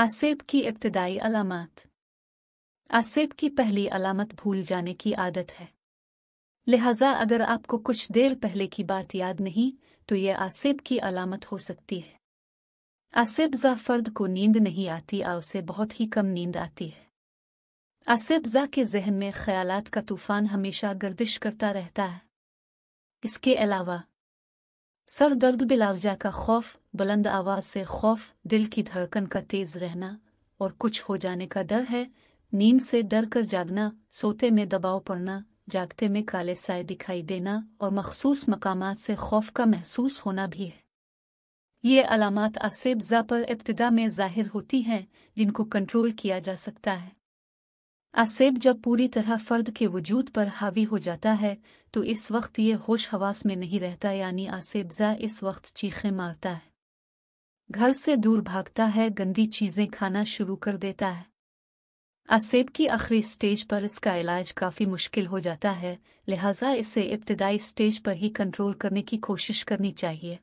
आसेब की इब्तदाई अलामत आसेब की पहली अलामत भूल जाने की आदत है लिहाजा अगर आपको कुछ देर पहले की बात याद नहीं तो यह आसेब की अलामत हो सकती है आसेबजा फर्द को नींद नहीं आती और उसे बहुत ही कम नींद आती है आसेबजा के जहन में ख्यालात का तूफान हमेशा गर्दिश करता रहता है इसके अलावा सर दर्द बिलावजा का खौफ बुलंद आवाज से खौफ दिल की धड़कन का तेज रहना और कुछ हो जाने का डर है नींद से डर कर जागना सोते में दबाव पड़ना जागते में काले साय दिखाई देना और मखसूस मकाम से खौफ का महसूस होना भी है ये अलामत आसेबजा पर इब्तदा में जाहिर होती हैं जिनको कंट्रोल किया जा सकता है आसेब जब पूरी तरह फर्द के वजूद पर हावी हो जाता है तो इस वक्त ये होश हवास में नहीं रहता यानी आसेबजा इस वक्त चीखें मारता है घर से दूर भागता है गंदी चीज़ें खाना शुरू कर देता है आसेब की आखिरी स्टेज पर इसका इलाज काफ़ी मुश्किल हो जाता है लिहाजा इसे इब्तदाई स्टेज पर ही कंट्रोल करने की कोशिश करनी चाहिए